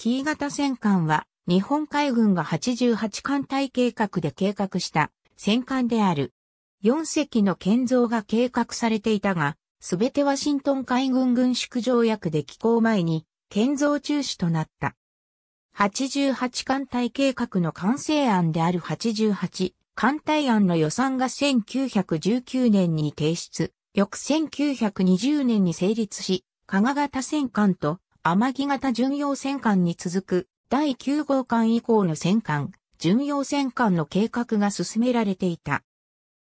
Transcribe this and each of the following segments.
キー型戦艦は、日本海軍が88艦隊計画で計画した戦艦である。4隻の建造が計画されていたが、すべてワシントン海軍軍縮条約で寄港前に建造中止となった。88艦隊計画の完成案である88艦隊案の予算が1919年に提出、翌1920年に成立し、加賀型戦艦と天城型巡洋戦艦に続く第9号艦以降の戦艦、巡洋戦艦の計画が進められていた。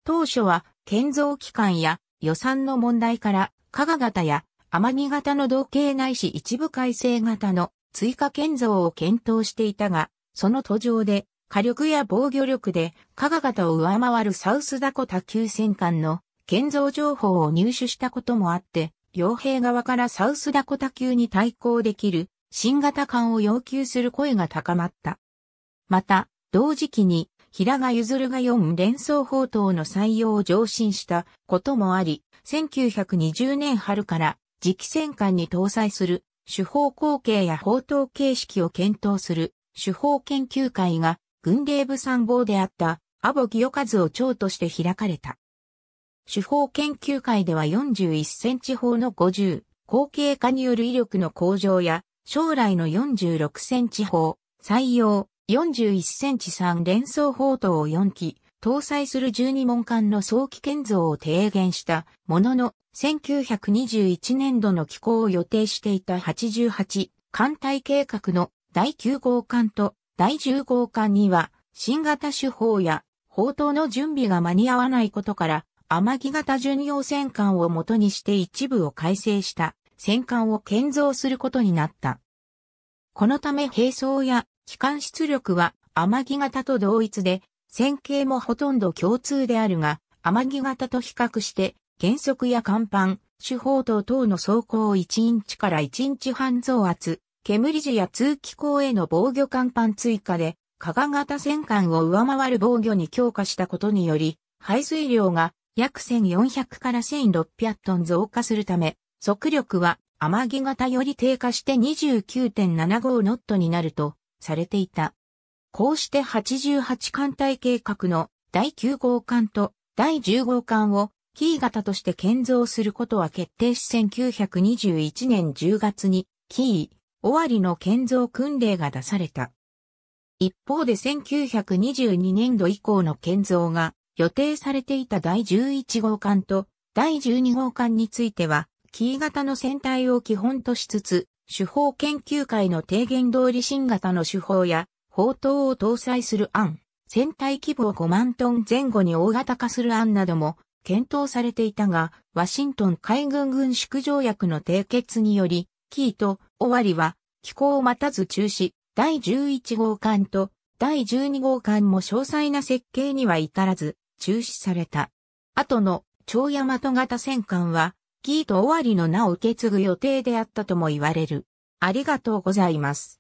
当初は建造期間や予算の問題から加賀型や天城型の同型ないし一部改正型の追加建造を検討していたが、その途上で火力や防御力で加賀型を上回るサウスダコタ級戦艦の建造情報を入手したこともあって、傭兵側からサウスダコタ級に対抗できる新型艦を要求する声が高まった。また、同時期に平賀譲が4連装砲塔の採用を上申したこともあり、1920年春から磁気戦艦に搭載する手法後継や砲塔形式を検討する手法研究会が軍令部参謀であったアボギヨカズを長として開かれた。手法研究会では41センチ法の50、後継化による威力の向上や、将来の46センチ法、採用、41センチ3連想砲塔を4機、搭載する12門間の早期建造を提言したものの、1921年度の機構を予定していた88艦隊計画の第9号艦と第10号艦には新型手法や砲塔の準備が間に合わないことから天城型巡洋戦艦を元にして一部を改正した戦艦を建造することになった。このため兵装や機関出力は天城型と同一で、線形もほとんど共通であるが、天城型と比較して原則や甲板、手法等等の走行を1インチから1インチ半増圧、煙時や通気口への防御甲板追加で、加賀型戦艦を上回る防御に強化したことにより、排水量が約1400から1600トン増加するため、速力は天城型より低下して29.75ノットになるとされていた。こうして88艦隊計画の第9号艦と第10号艦をキー型として建造することは決定し1921年10月にキー、終わりの建造訓令が出された。一方で1922年度以降の建造が予定されていた第11号艦と第12号艦については、キー型の船体を基本としつつ、手法研究会の提言通り新型の手法や、砲塔を搭載する案、船体規模を5万トン前後に大型化する案なども検討されていたが、ワシントン海軍軍縮条約の締結により、キーと終わりは、機構を待たず中止、第11号艦と第12号艦も詳細な設計には至らず、中止された。後の長大和型戦艦は、キート終わりの名を受け継ぐ予定であったとも言われる。ありがとうございます。